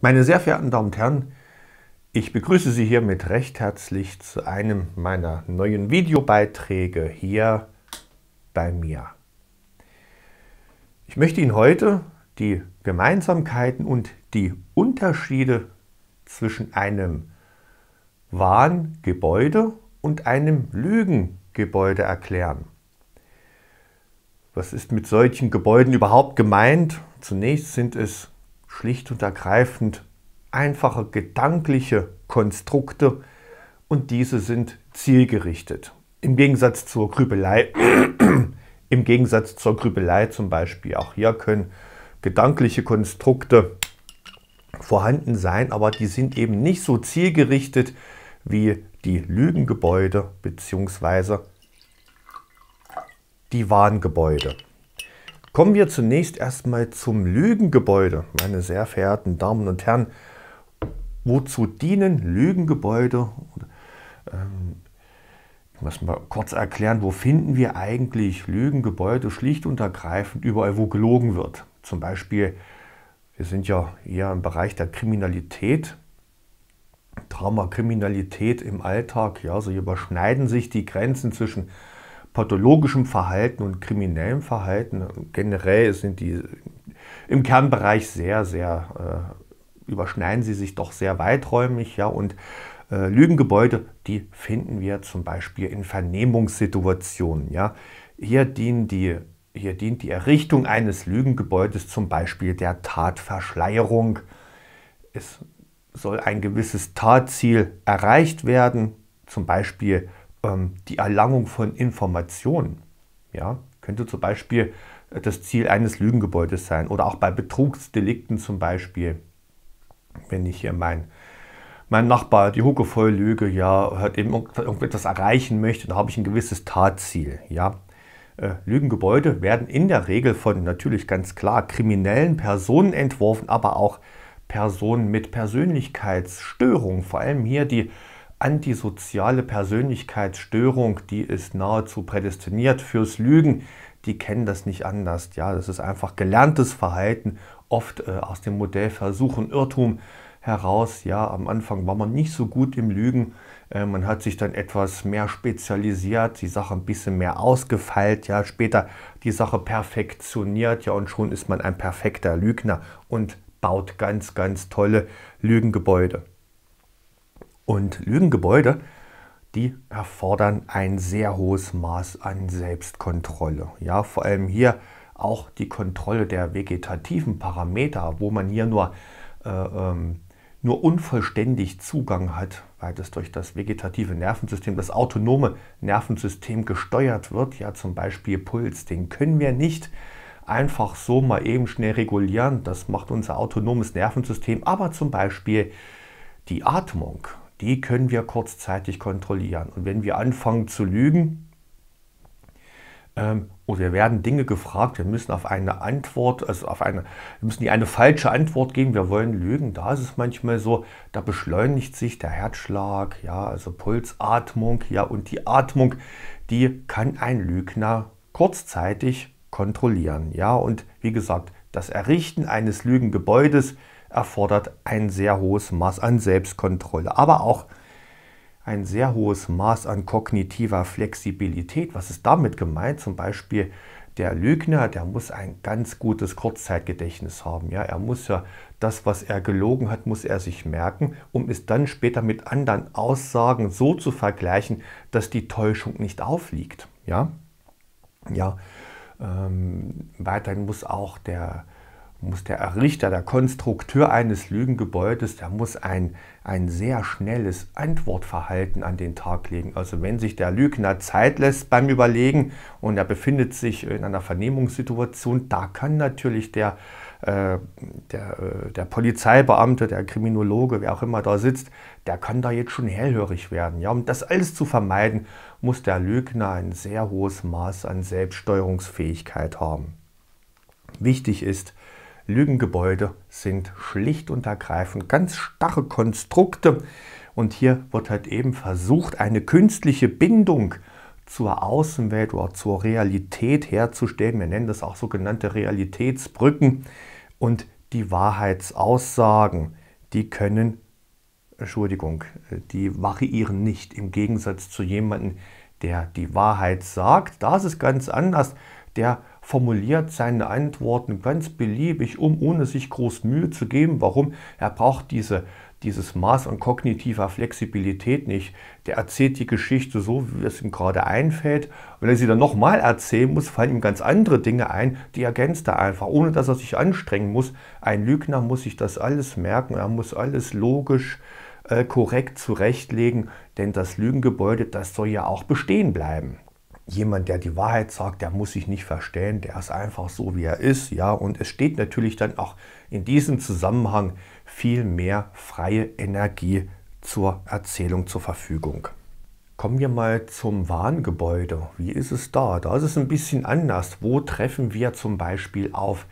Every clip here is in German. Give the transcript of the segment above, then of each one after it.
Meine sehr verehrten Damen und Herren, ich begrüße Sie hiermit recht herzlich zu einem meiner neuen Videobeiträge hier bei mir. Ich möchte Ihnen heute die Gemeinsamkeiten und die Unterschiede zwischen einem Wahngebäude und einem Lügengebäude erklären. Was ist mit solchen Gebäuden überhaupt gemeint? Zunächst sind es schlicht und ergreifend einfache gedankliche Konstrukte und diese sind zielgerichtet. Im Gegensatz zur Grübelei, im Gegensatz zur Grübelei zum Beispiel, auch hier können gedankliche Konstrukte vorhanden sein, aber die sind eben nicht so zielgerichtet wie die Lügengebäude bzw. die Warngebäude. Kommen wir zunächst erstmal zum Lügengebäude, meine sehr verehrten Damen und Herren. Wozu dienen Lügengebäude? Ähm, ich muss mal kurz erklären, wo finden wir eigentlich Lügengebäude? Schlicht und ergreifend überall, wo gelogen wird. Zum Beispiel, wir sind ja hier im Bereich der Kriminalität, Drama, im Alltag. Ja, so überschneiden sich die Grenzen zwischen pathologischem Verhalten und kriminellem Verhalten generell sind die im Kernbereich sehr, sehr äh, überschneiden sie sich doch sehr weiträumig, ja, und äh, Lügengebäude, die finden wir zum Beispiel in Vernehmungssituationen, ja. Hier dienen die hier dient die Errichtung eines Lügengebäudes zum Beispiel der Tatverschleierung. Es soll ein gewisses Tatziel erreicht werden, zum Beispiel ähm, die Erlangung von Informationen. Ja, könnte zum Beispiel äh, das Ziel eines Lügengebäudes sein oder auch bei Betrugsdelikten zum Beispiel. Wenn ich hier mein, mein Nachbar die Hucke voll lüge, ja, hat eben irgendetwas erreichen möchte, dann habe ich ein gewisses Tatziel. Ja, äh, Lügengebäude werden in der Regel von natürlich ganz klar kriminellen Personen entworfen, aber auch Personen mit Persönlichkeitsstörungen. Vor allem hier die antisoziale Persönlichkeitsstörung, die ist nahezu prädestiniert fürs Lügen. Die kennen das nicht anders. Ja, das ist einfach gelerntes Verhalten, oft äh, aus dem Modell Versuch und Irrtum heraus. Ja, am Anfang war man nicht so gut im Lügen. Äh, man hat sich dann etwas mehr spezialisiert, die Sache ein bisschen mehr ausgefeilt. Ja, später die Sache perfektioniert. Ja, und schon ist man ein perfekter Lügner und baut ganz, ganz tolle Lügengebäude und Lügengebäude, die erfordern ein sehr hohes Maß an Selbstkontrolle. Ja, vor allem hier auch die Kontrolle der vegetativen Parameter, wo man hier nur, äh, ähm, nur unvollständig Zugang hat, weil das durch das vegetative Nervensystem, das autonome Nervensystem gesteuert wird, ja zum Beispiel Puls, den können wir nicht einfach so mal eben schnell regulieren, das macht unser autonomes Nervensystem, aber zum Beispiel die Atmung, die können wir kurzzeitig kontrollieren. Und wenn wir anfangen zu lügen, ähm, oder wir werden Dinge gefragt, wir müssen auf eine Antwort, also auf eine, wir müssen die eine falsche Antwort geben, wir wollen lügen, da ist es manchmal so, da beschleunigt sich der Herzschlag, ja, also Pulsatmung, ja, und die Atmung, die kann ein Lügner kurzzeitig kontrollieren, ja, und wie gesagt, das Errichten eines Lügengebäudes erfordert ein sehr hohes Maß an Selbstkontrolle, aber auch ein sehr hohes Maß an kognitiver Flexibilität. Was ist damit gemeint? Zum Beispiel der Lügner, der muss ein ganz gutes Kurzzeitgedächtnis haben. Ja, er muss ja das, was er gelogen hat, muss er sich merken, um es dann später mit anderen Aussagen so zu vergleichen, dass die Täuschung nicht aufliegt. Ja, ja. Ähm, weiterhin muss auch der muss der Errichter, der Konstrukteur eines Lügengebäudes, der muss ein, ein sehr schnelles Antwortverhalten an den Tag legen. Also wenn sich der Lügner Zeit lässt beim Überlegen und er befindet sich in einer Vernehmungssituation, da kann natürlich der, äh, der, äh, der Polizeibeamte, der Kriminologe, wer auch immer da sitzt, der kann da jetzt schon hellhörig werden. Ja, um das alles zu vermeiden, muss der Lügner ein sehr hohes Maß an Selbststeuerungsfähigkeit haben. Wichtig ist, Lügengebäude sind schlicht und ergreifend ganz starre Konstrukte. Und hier wird halt eben versucht, eine künstliche Bindung zur Außenwelt oder zur Realität herzustellen. Wir nennen das auch sogenannte Realitätsbrücken. Und die Wahrheitsaussagen, die können, Entschuldigung, die variieren nicht im Gegensatz zu jemandem, der die Wahrheit sagt. Das ist ganz anders. Der formuliert seine Antworten ganz beliebig um, ohne sich groß Mühe zu geben. Warum? Er braucht diese, dieses Maß an kognitiver Flexibilität nicht. Der erzählt die Geschichte so, wie es ihm gerade einfällt. Und wenn er sie dann nochmal erzählen muss, fallen ihm ganz andere Dinge ein, die ergänzt er einfach, ohne dass er sich anstrengen muss. Ein Lügner muss sich das alles merken, er muss alles logisch äh, korrekt zurechtlegen, denn das Lügengebäude, das soll ja auch bestehen bleiben jemand, der die Wahrheit sagt, der muss sich nicht verstellen, der ist einfach so, wie er ist, ja. Und es steht natürlich dann auch in diesem Zusammenhang viel mehr freie Energie zur Erzählung zur Verfügung. Kommen wir mal zum Warngebäude. Wie ist es da? Da ist es ein bisschen anders. Wo treffen wir zum Beispiel auf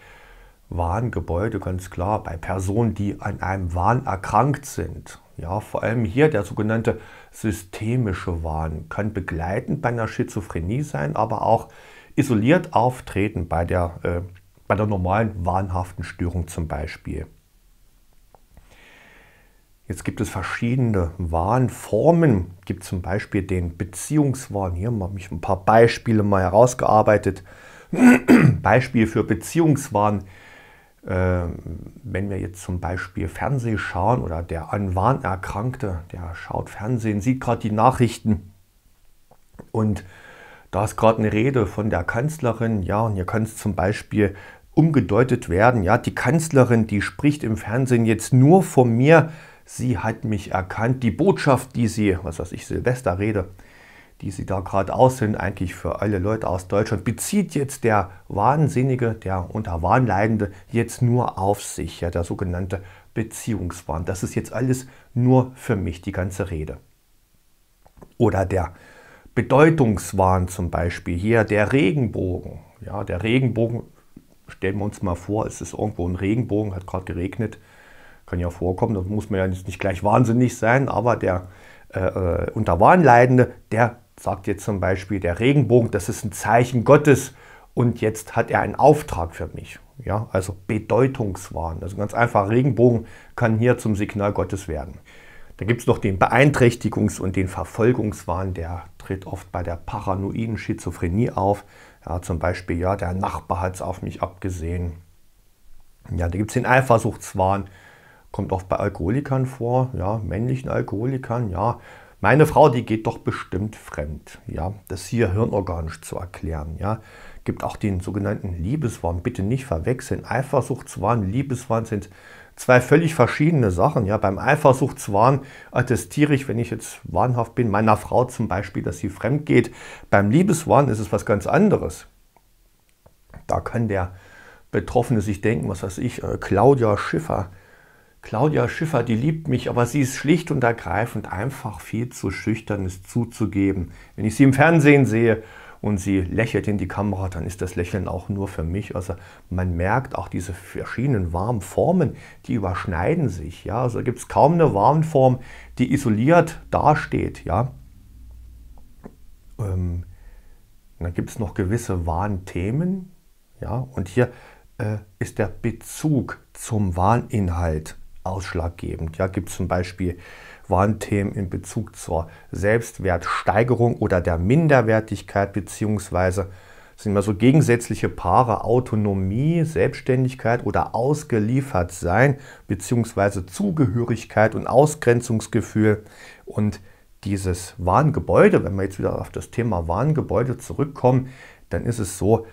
Warngebäude? Ganz klar, bei Personen, die an einem Wahn erkrankt sind. Ja, vor allem hier der sogenannte systemische Wahn kann begleitend bei einer Schizophrenie sein, aber auch isoliert auftreten bei der, äh, bei der normalen wahnhaften Störung zum Beispiel. Jetzt gibt es verschiedene Wahnformen. Es gibt zum Beispiel den Beziehungswahn. Hier habe ich ein paar Beispiele mal herausgearbeitet. Beispiel für Beziehungswahn ähm, wenn wir jetzt zum Beispiel Fernsehen schauen oder der an Wahn erkrankte, der schaut Fernsehen, sieht gerade die Nachrichten und da ist gerade eine Rede von der Kanzlerin, ja, und hier kann es zum Beispiel umgedeutet werden, ja, die Kanzlerin, die spricht im Fernsehen jetzt nur von mir, sie hat mich erkannt, die Botschaft, die sie, was weiß ich, Silvester rede, die sie da gerade aus sind, eigentlich für alle Leute aus Deutschland, bezieht jetzt der Wahnsinnige, der unter Wahn jetzt nur auf sich, ja, der sogenannte Beziehungswahn. Das ist jetzt alles nur für mich, die ganze Rede. Oder der Bedeutungswahn zum Beispiel hier, der Regenbogen. Ja, der Regenbogen, stellen wir uns mal vor, es ist irgendwo ein Regenbogen, hat gerade geregnet, kann ja vorkommen, da muss man ja nicht gleich wahnsinnig sein, aber der äh, äh unter Wahn der sagt jetzt zum Beispiel, der Regenbogen, das ist ein Zeichen Gottes und jetzt hat er einen Auftrag für mich. Ja, also Bedeutungswahn. Also ganz einfach, Regenbogen kann hier zum Signal Gottes werden. Da gibt es noch den Beeinträchtigungs- und den Verfolgungswahn, der tritt oft bei der paranoiden Schizophrenie auf. Ja, zum Beispiel, ja, der Nachbar hat es auf mich abgesehen. Ja, da gibt es den Eifersuchtswahn, kommt oft bei Alkoholikern vor, ja, männlichen Alkoholikern, ja, meine Frau, die geht doch bestimmt fremd. Ja, das hier hirnorganisch zu erklären. Ja, gibt auch den sogenannten Liebeswahn. Bitte nicht verwechseln. Eifersuchtswahn, Liebeswahn sind zwei völlig verschiedene Sachen. Ja, beim Eifersuchtswahn attestiere ich, wenn ich jetzt wahnhaft bin, meiner Frau zum Beispiel, dass sie fremd geht. Beim Liebeswahn ist es was ganz anderes. Da kann der Betroffene sich denken, was weiß ich, äh, Claudia Schiffer, Claudia Schiffer, die liebt mich, aber sie ist schlicht und ergreifend einfach viel zu schüchtern, es zuzugeben. Wenn ich sie im Fernsehen sehe und sie lächelt in die Kamera, dann ist das Lächeln auch nur für mich. Also man merkt auch diese verschiedenen warmen Formen, die überschneiden sich. Ja? Also gibt es kaum eine Warmform, die isoliert dasteht. Ja? Ähm, dann gibt es noch gewisse Warnthemen. Ja? Und hier äh, ist der Bezug zum Warninhalt ausschlaggebend. Ja, gibt es zum Beispiel Warnthemen in Bezug zur Selbstwertsteigerung oder der Minderwertigkeit, beziehungsweise sind immer so gegensätzliche Paare Autonomie, Selbstständigkeit oder ausgeliefert sein, beziehungsweise Zugehörigkeit und Ausgrenzungsgefühl. Und dieses Warngebäude, wenn wir jetzt wieder auf das Thema Warngebäude zurückkommen, dann ist es so,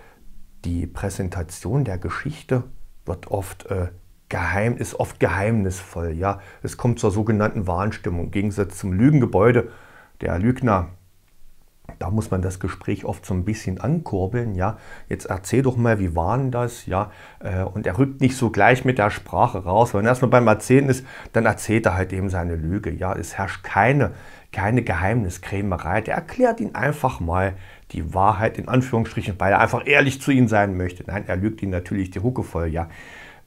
die Präsentation der Geschichte wird oft äh, Geheim ist oft geheimnisvoll. Ja, es kommt zur sogenannten Wahnstimmung. Im Gegensatz zum Lügengebäude, der Lügner, da muss man das Gespräch oft so ein bisschen ankurbeln. Ja, jetzt erzähl doch mal, wie war denn das? Ja, äh, und er rückt nicht so gleich mit der Sprache raus. Wenn er erstmal beim Erzählen ist, dann erzählt er halt eben seine Lüge. Ja, es herrscht keine, keine Geheimniskrämerei. Der erklärt ihn einfach mal die Wahrheit in Anführungsstrichen, weil er einfach ehrlich zu ihm sein möchte. Nein, er lügt ihn natürlich die Hucke voll. Ja,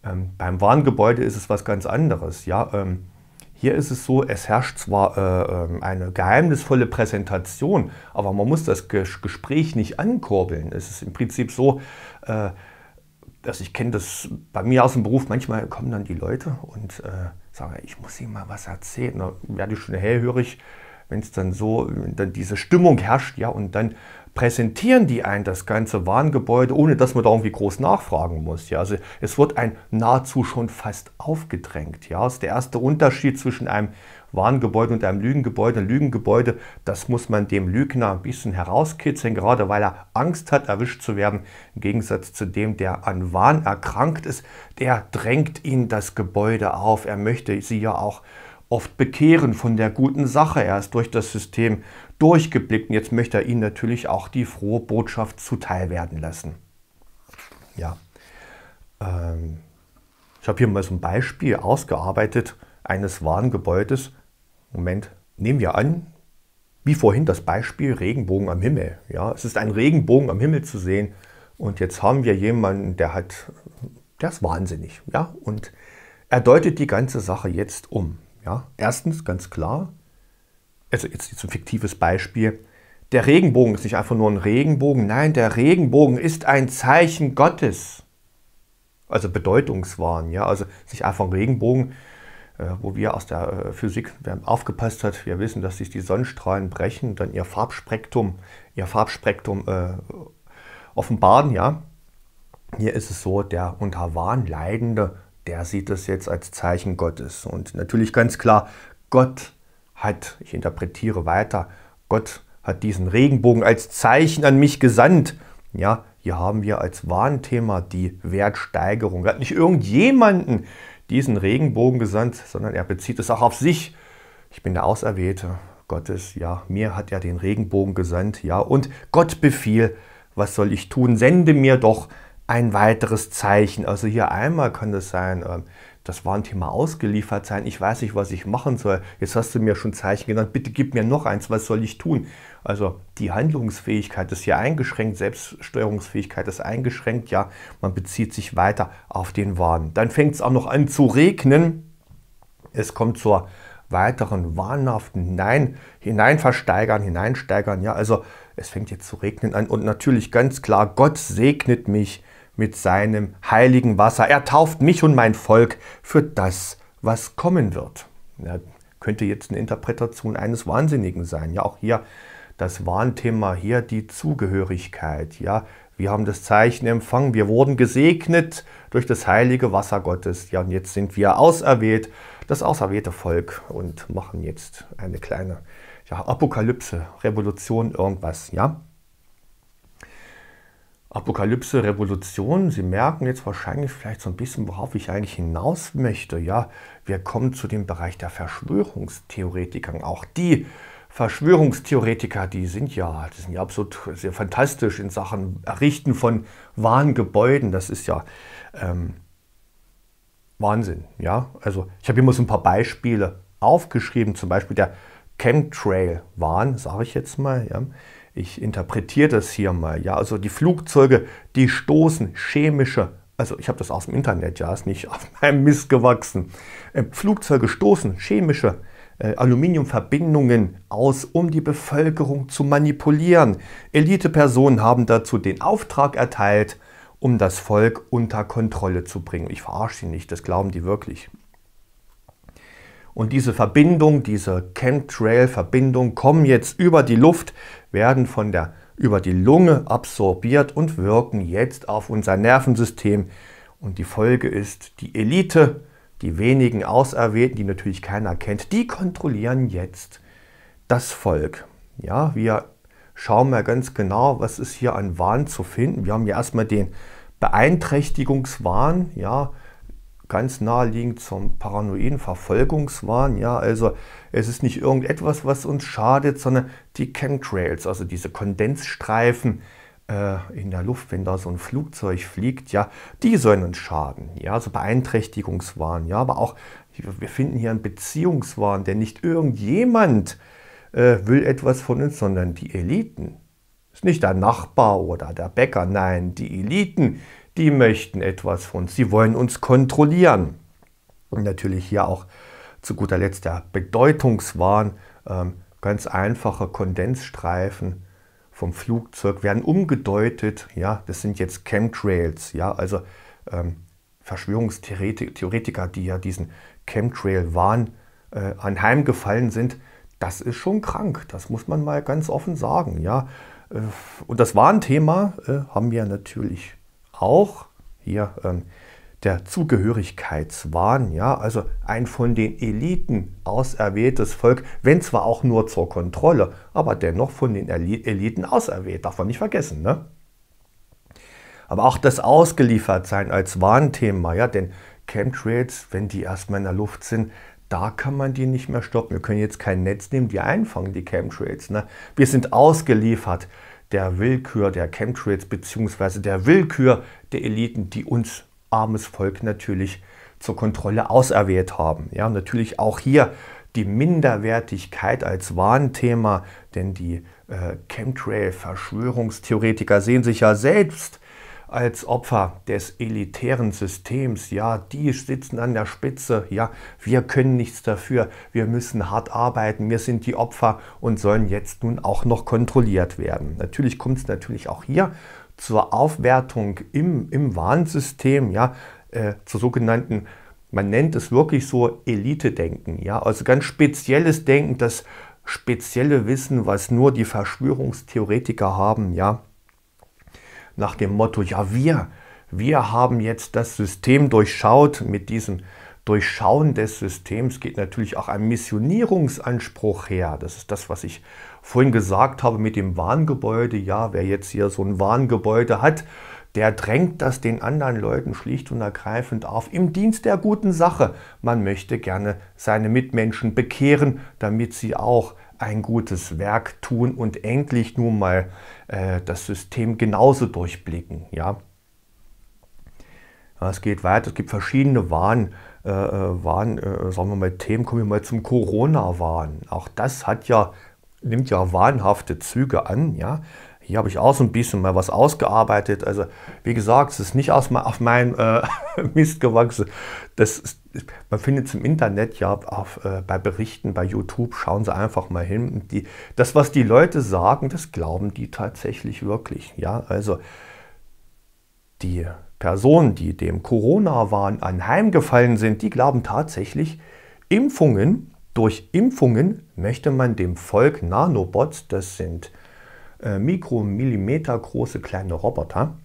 ähm, beim Warengebäude ist es was ganz anderes. Ja? Ähm, hier ist es so, es herrscht zwar äh, ähm, eine geheimnisvolle Präsentation, aber man muss das Gespräch nicht ankurbeln. Es ist im Prinzip so, äh, also ich kenne das bei mir aus dem Beruf, manchmal kommen dann die Leute und äh, sagen, ich muss ihnen mal was erzählen. Dann werde ich schon hellhörig, wenn es dann so, wenn dann diese Stimmung herrscht, ja, und dann präsentieren die ein das ganze Warngebäude, ohne dass man da irgendwie groß nachfragen muss. Ja? Also es wird ein nahezu schon fast aufgedrängt. Ja? Das ist der erste Unterschied zwischen einem Warngebäude und einem Lügengebäude. Ein Lügengebäude, das muss man dem Lügner ein bisschen herauskitzeln, gerade weil er Angst hat, erwischt zu werden. Im Gegensatz zu dem, der an Wahn erkrankt ist, der drängt ihn das Gebäude auf. Er möchte sie ja auch oft bekehren von der guten Sache. Er ist durch das System durchgeblickt. Und jetzt möchte er ihnen natürlich auch die frohe Botschaft zuteilwerden lassen. Ja. Ähm, ich habe hier mal so ein Beispiel ausgearbeitet eines Warngebäudes. Moment, nehmen wir an, wie vorhin das Beispiel Regenbogen am Himmel. Ja, es ist ein Regenbogen am Himmel zu sehen. Und jetzt haben wir jemanden, der hat, der ist wahnsinnig. Ja, und er deutet die ganze Sache jetzt um. Ja, erstens ganz klar, also jetzt, jetzt ein fiktives Beispiel, der Regenbogen ist nicht einfach nur ein Regenbogen, nein, der Regenbogen ist ein Zeichen Gottes. Also Bedeutungswahn, ja, also nicht einfach ein Regenbogen, äh, wo wir aus der äh, Physik, wer aufgepasst hat, wir wissen, dass sich die Sonnenstrahlen brechen, dann ihr Farbspektrum, ihr Farbspektrum äh, offenbaren, ja. Hier ist es so, der unter Wahn Leidende, der sieht das jetzt als Zeichen Gottes. Und natürlich ganz klar, Gott hat, ich interpretiere weiter, Gott hat diesen Regenbogen als Zeichen an mich gesandt. Ja, hier haben wir als Warnthema die Wertsteigerung. Er hat nicht irgendjemanden diesen Regenbogen gesandt, sondern er bezieht es auch auf sich. Ich bin der Auserwählte Gottes, ja, mir hat er den Regenbogen gesandt, ja, und Gott befiel, was soll ich tun? Sende mir doch ein weiteres Zeichen. Also hier einmal kann es sein, ähm, das war ein Thema ausgeliefert sein. Ich weiß nicht, was ich machen soll. Jetzt hast du mir schon Zeichen genannt. Bitte gib mir noch eins. Was soll ich tun? Also die Handlungsfähigkeit ist ja eingeschränkt. Selbststeuerungsfähigkeit ist eingeschränkt. Ja, man bezieht sich weiter auf den Wahn. Dann fängt es auch noch an zu regnen. Es kommt zur weiteren wahnhaften Nein, hineinversteigern, hineinsteigern. Ja, also es fängt jetzt zu regnen an und natürlich ganz klar, Gott segnet mich mit seinem heiligen Wasser. Er tauft mich und mein Volk für das, was kommen wird. Ja, könnte jetzt eine Interpretation eines Wahnsinnigen sein. Ja, auch hier das Warnthema hier die Zugehörigkeit. Ja, wir haben das Zeichen empfangen, wir wurden gesegnet durch das heilige Wasser Gottes. Ja, und jetzt sind wir auserwählt, das auserwählte Volk und machen jetzt eine kleine ja, Apokalypse, Revolution, irgendwas. Ja, Apokalypse, Revolution. Sie merken jetzt wahrscheinlich vielleicht so ein bisschen, worauf ich eigentlich hinaus möchte. Ja, wir kommen zu dem Bereich der Verschwörungstheoretikern. Auch die Verschwörungstheoretiker, die sind ja, die sind ja absolut sehr fantastisch in Sachen Errichten von wahren Das ist ja ähm, Wahnsinn. Ja, also ich habe immer so ein paar Beispiele aufgeschrieben. Zum Beispiel der Chemtrail-Wahn, sage ich jetzt mal. Ja ich interpretiere das hier mal, ja, also die Flugzeuge, die stoßen chemische, also ich habe das aus dem Internet, ja, ist nicht auf meinem Mist gewachsen. Äh, Flugzeuge stoßen chemische äh, Aluminiumverbindungen aus, um die Bevölkerung zu manipulieren. Elitepersonen haben dazu den Auftrag erteilt, um das Volk unter Kontrolle zu bringen. Ich verarsche sie nicht, das glauben die wirklich. Und diese Verbindung, diese Chemtrail-Verbindung kommen jetzt über die Luft, werden von der über die Lunge absorbiert und wirken jetzt auf unser Nervensystem. Und die Folge ist, die Elite, die wenigen Auserwählten, die natürlich keiner kennt, die kontrollieren jetzt das Volk. Ja, wir schauen mal ganz genau, was ist hier an Wahn zu finden. Wir haben ja erstmal den Beeinträchtigungswahn, ja, ganz naheliegend zum paranoiden Verfolgungswahn. Ja, also es ist nicht irgendetwas, was uns schadet, sondern die Chemtrails, also diese Kondensstreifen äh, in der Luft, wenn da so ein Flugzeug fliegt, ja, die sollen uns schaden. Ja, also Beeinträchtigungswahn, ja, aber auch wir finden hier einen Beziehungswahn, denn nicht irgendjemand äh, will etwas von uns, sondern die Eliten. Ist nicht der Nachbar oder der Bäcker, nein, die Eliten, die möchten etwas von uns, sie wollen uns kontrollieren. Und natürlich hier auch zu guter Letzt der Bedeutungswahn, ähm, ganz einfache Kondensstreifen vom Flugzeug werden umgedeutet. Ja, das sind jetzt Chemtrails, ja, also ähm, Verschwörungstheoretiker, die ja diesen Chemtrail-Wahn äh, anheimgefallen sind, das ist schon krank. Das muss man mal ganz offen sagen, ja. Äh, und das Warnthema äh, haben wir natürlich auch hier ähm, der Zugehörigkeitswahn, ja, also ein von den Eliten auserwähltes Volk, wenn zwar auch nur zur Kontrolle, aber dennoch von den Eliten auserwählt, darf man nicht vergessen, ne? Aber auch das Ausgeliefertsein als Warnthema, ja, denn Chemtrails, wenn die erstmal in der Luft sind, da kann man die nicht mehr stoppen. Wir können jetzt kein Netz nehmen, die einfangen, die Chemtrails. Ne? Wir sind ausgeliefert der Willkür der Chemtrails bzw. der Willkür der Eliten, die uns armes Volk natürlich zur Kontrolle auserwählt haben. Ja, natürlich auch hier die Minderwertigkeit als Warnthema, denn die äh, Chemtrail-Verschwörungstheoretiker sehen sich ja selbst als Opfer des elitären Systems. Ja, die sitzen an der Spitze. Ja, wir können nichts dafür. Wir müssen hart arbeiten. Wir sind die Opfer und sollen jetzt nun auch noch kontrolliert werden. Natürlich kommt es natürlich auch hier zur Aufwertung im, im Warnsystem, ja, äh, zur sogenannten man nennt es wirklich so Elite-Denken, ja, also ganz spezielles Denken, das spezielle Wissen, was nur die Verschwörungstheoretiker haben, ja nach dem Motto, ja wir, wir haben jetzt das System durchschaut. Mit diesem Durchschauen des Systems geht natürlich auch ein Missionierungsanspruch her. Das ist das, was ich vorhin gesagt habe mit dem Warngebäude. Ja, wer jetzt hier so ein Warngebäude hat, der drängt das den anderen Leuten schlicht und ergreifend auf im Dienst der guten Sache. Man möchte gerne seine Mitmenschen bekehren, damit sie auch ein gutes Werk tun und endlich nun mal äh, das System genauso durchblicken. Ja? es geht weiter, es gibt verschiedene Waren, äh, äh Waren äh, sagen wir mal, Themen, kommen wir mal zum Corona-Wahn. Auch das hat ja, nimmt ja wahnhafte Züge an. Ja? Hier habe ich auch so ein bisschen mal was ausgearbeitet. Also wie gesagt, es ist nicht aus, auf mein äh, Mist gewachsen. Das ist, man findet es im Internet ja auf, äh, bei Berichten, bei YouTube. Schauen Sie einfach mal hin. Die, das, was die Leute sagen, das glauben die tatsächlich wirklich. Ja, also die Personen, die dem Corona-Wahn anheimgefallen sind, die glauben tatsächlich, Impfungen, durch Impfungen möchte man dem Volk Nanobots, das sind äh, Mikromillimeter große kleine Roboter,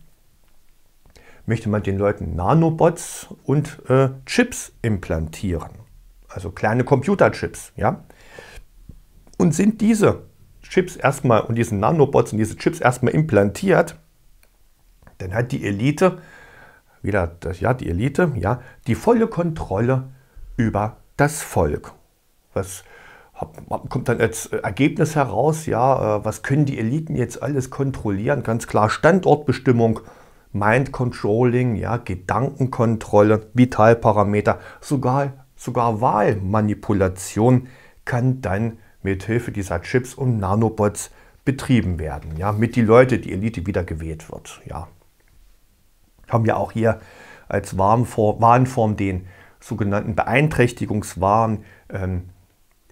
möchte man den Leuten Nanobots und äh, Chips implantieren. Also kleine Computerchips, ja. Und sind diese Chips erstmal und diese Nanobots und diese Chips erstmal implantiert, dann hat die Elite, wieder das, ja, die Elite, ja, die volle Kontrolle über das Volk. Was kommt dann als äh, Ergebnis heraus, ja, äh, was können die Eliten jetzt alles kontrollieren? Ganz klar Standortbestimmung, Mind Controlling, ja, Gedankenkontrolle, Vitalparameter, sogar, sogar Wahlmanipulation kann dann mit Hilfe dieser Chips und Nanobots betrieben werden, ja, mit die Leute, die Elite wieder gewählt wird, ja. Haben ja auch hier als Warnform, Warnform den sogenannten Beeinträchtigungswahn ähm,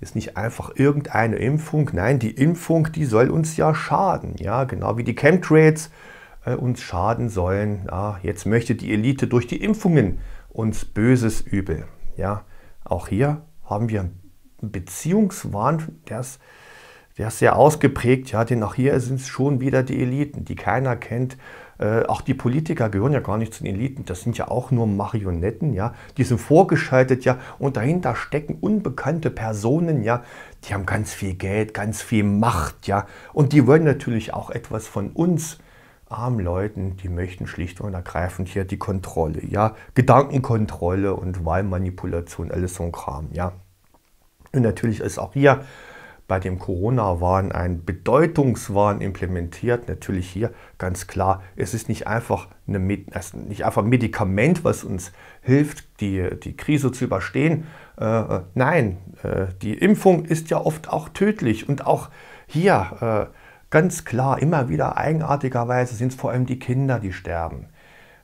das ist nicht einfach irgendeine Impfung. Nein, die Impfung, die soll uns ja schaden. Ja, genau wie die Chemtrails äh, uns schaden sollen. Ja, jetzt möchte die Elite durch die Impfungen uns böses Übel. Ja, auch hier haben wir einen Beziehungswahn, der ist, der ist sehr ausgeprägt. Ja, denn auch hier sind es schon wieder die Eliten, die keiner kennt äh, auch die Politiker gehören ja gar nicht zu den Eliten. Das sind ja auch nur Marionetten, ja. Die sind vorgeschaltet, ja. Und dahinter stecken unbekannte Personen, ja. Die haben ganz viel Geld, ganz viel Macht, ja. Und die wollen natürlich auch etwas von uns armen Leuten, die möchten schlicht und ergreifend hier die Kontrolle, ja, Gedankenkontrolle und Wahlmanipulation, alles so ein Kram, ja. Und natürlich ist auch hier bei dem Corona-Wahn einen Bedeutungswahn implementiert. Natürlich hier ganz klar, es ist nicht einfach, eine, also nicht einfach ein Medikament, was uns hilft, die, die Krise zu überstehen. Äh, äh, nein, äh, die Impfung ist ja oft auch tödlich und auch hier äh, ganz klar, immer wieder eigenartigerweise sind es vor allem die Kinder, die sterben.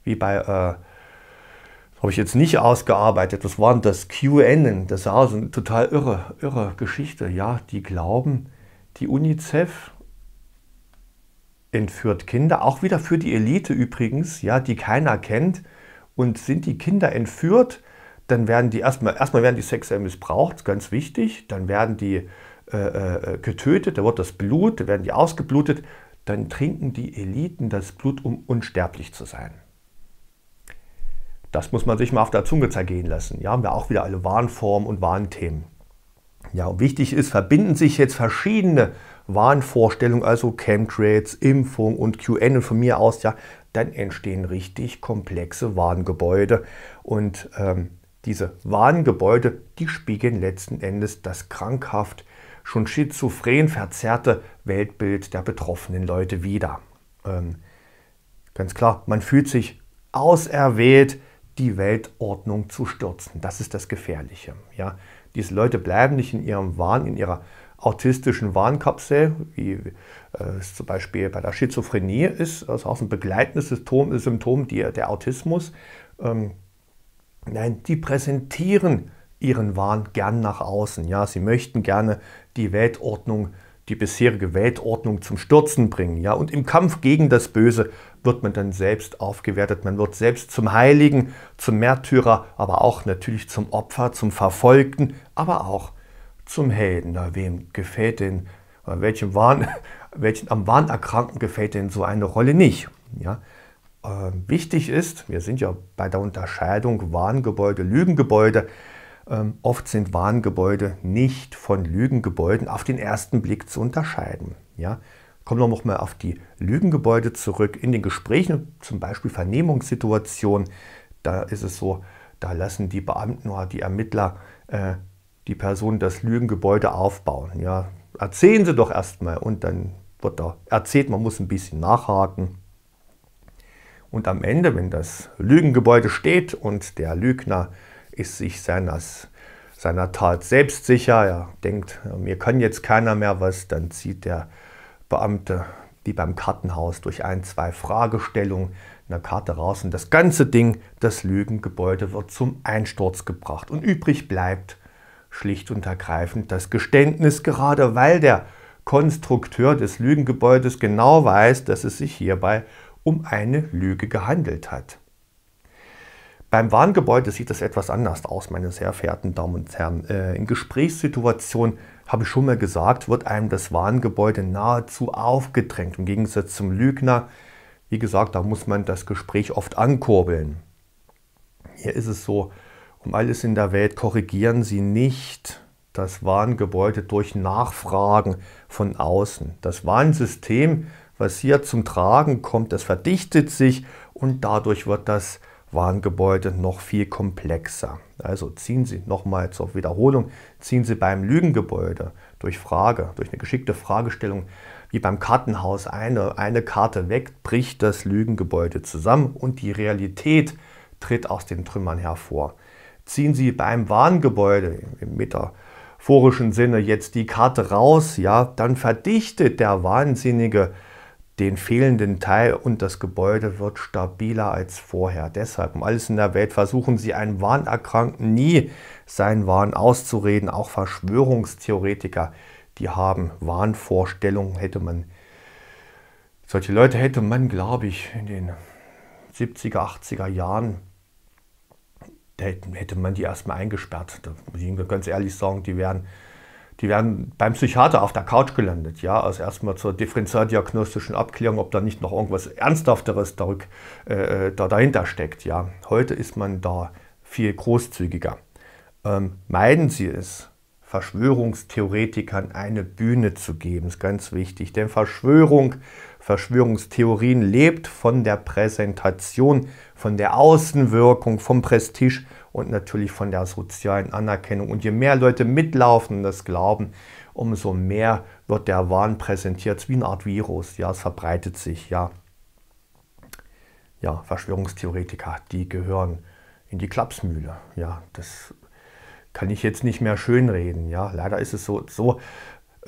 Wie bei äh, habe ich jetzt nicht ausgearbeitet. Das waren das QAnon. Das ist so also eine total irre, irre Geschichte. Ja, die glauben, die UNICEF entführt Kinder, auch wieder für die Elite übrigens, ja, die keiner kennt. Und sind die Kinder entführt, dann werden die erstmal, erstmal werden die sexuell missbraucht, ganz wichtig. Dann werden die äh, äh, getötet, da wird das Blut, da werden die ausgeblutet. Dann trinken die Eliten das Blut, um unsterblich zu sein. Das muss man sich mal auf der Zunge zergehen lassen. Ja, haben wir auch wieder alle Warnformen und Warnthemen. Ja, und wichtig ist, verbinden sich jetzt verschiedene Warnvorstellungen, also Chemtrails, Impfung und QN und von mir aus, ja, dann entstehen richtig komplexe Warngebäude. Und ähm, diese Warngebäude, die spiegeln letzten Endes das krankhaft, schon schizophren verzerrte Weltbild der betroffenen Leute wider. Ähm, ganz klar, man fühlt sich auserwählt, die Weltordnung zu stürzen. Das ist das Gefährliche. Ja? Diese Leute bleiben nicht in ihrem Wahn, in ihrer autistischen Warnkapsel, wie äh, es zum Beispiel bei der Schizophrenie ist, das ist auch ein begleitendes Symptom, Symptom die, der Autismus. Ähm, nein, die präsentieren ihren Wahn gern nach außen. Ja, sie möchten gerne die Weltordnung äh, die bisherige Weltordnung zum Stürzen bringen. Ja? Und im Kampf gegen das Böse wird man dann selbst aufgewertet, man wird selbst zum Heiligen, zum Märtyrer, aber auch natürlich zum Opfer, zum Verfolgten, aber auch zum Helden. Na, wem gefällt denn, äh, welchem, Wahn, welchen am Wahn erkranken gefällt denn so eine Rolle nicht? Ja? Äh, wichtig ist, wir sind ja bei der Unterscheidung Wahngebäude, Lügengebäude, ähm, oft sind Warngebäude nicht von Lügengebäuden auf den ersten Blick zu unterscheiden. Ja? Kommen wir nochmal auf die Lügengebäude zurück. In den Gesprächen, zum Beispiel Vernehmungssituationen, da ist es so, da lassen die Beamten oder die Ermittler äh, die Person das Lügengebäude aufbauen. Ja? Erzählen sie doch erstmal und dann wird da erzählt, man muss ein bisschen nachhaken. Und am Ende, wenn das Lügengebäude steht und der Lügner ist sich seiner, seiner Tat sicher. er denkt, mir kann jetzt keiner mehr was, dann zieht der Beamte wie beim Kartenhaus durch ein, zwei Fragestellungen eine Karte raus und das ganze Ding, das Lügengebäude wird zum Einsturz gebracht und übrig bleibt schlicht und ergreifend das Geständnis, gerade weil der Konstrukteur des Lügengebäudes genau weiß, dass es sich hierbei um eine Lüge gehandelt hat. Beim Warngebäude sieht das etwas anders aus, meine sehr verehrten Damen und Herren. Äh, in Gesprächssituationen, habe ich schon mal gesagt, wird einem das Warngebäude nahezu aufgedrängt. Im Gegensatz zum Lügner, wie gesagt, da muss man das Gespräch oft ankurbeln. Hier ist es so, um alles in der Welt korrigieren Sie nicht das Warngebäude durch Nachfragen von außen. Das Warnsystem, was hier zum Tragen kommt, das verdichtet sich und dadurch wird das Warngebäude noch viel komplexer. Also ziehen Sie nochmal zur Wiederholung, ziehen Sie beim Lügengebäude durch Frage, durch eine geschickte Fragestellung wie beim Kartenhaus eine, eine Karte weg, bricht das Lügengebäude zusammen und die Realität tritt aus den Trümmern hervor. Ziehen Sie beim Warngebäude im metaphorischen Sinne jetzt die Karte raus, ja, dann verdichtet der Wahnsinnige den fehlenden Teil und das Gebäude wird stabiler als vorher. Deshalb, um alles in der Welt, versuchen Sie einen Wahnerkrankten nie seinen Wahn auszureden. Auch Verschwörungstheoretiker, die haben Wahnvorstellungen, hätte man. Solche Leute hätte man, glaube ich, in den 70er, 80er Jahren, hätte man die erstmal eingesperrt. Da muss ich Ihnen ganz ehrlich sagen, die wären die werden beim Psychiater auf der Couch gelandet. Ja, also erstmal zur differenzialdiagnostischen Abklärung, ob da nicht noch irgendwas Ernsthafteres darück, äh, da dahinter steckt. Ja, heute ist man da viel großzügiger. Ähm, meiden Sie es, Verschwörungstheoretikern eine Bühne zu geben, ist ganz wichtig, denn Verschwörung Verschwörungstheorien lebt von der Präsentation, von der Außenwirkung, vom Prestige und natürlich von der sozialen Anerkennung. Und je mehr Leute mitlaufen und das glauben, umso mehr wird der Wahn präsentiert, wie eine Art Virus. Ja, es verbreitet sich, ja. Ja, Verschwörungstheoretiker, die gehören in die Klapsmühle. Ja, das kann ich jetzt nicht mehr schönreden. Ja, leider ist es so, so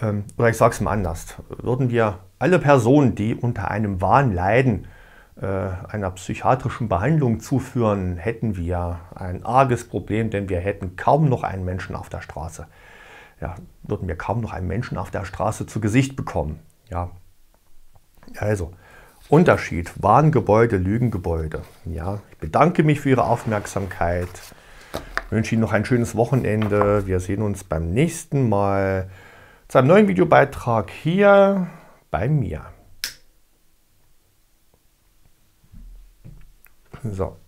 ähm, oder ich sage es mal anders, würden wir alle Personen, die unter einem Wahn leiden, äh, einer psychiatrischen Behandlung zuführen, hätten wir ein arges Problem, denn wir hätten kaum noch einen Menschen auf der Straße. Ja, würden wir kaum noch einen Menschen auf der Straße zu Gesicht bekommen. Ja. Also, Unterschied, Wahngebäude, Lügengebäude. Ja, ich bedanke mich für Ihre Aufmerksamkeit, wünsche Ihnen noch ein schönes Wochenende. Wir sehen uns beim nächsten Mal zu einem neuen Videobeitrag hier bei mir. So.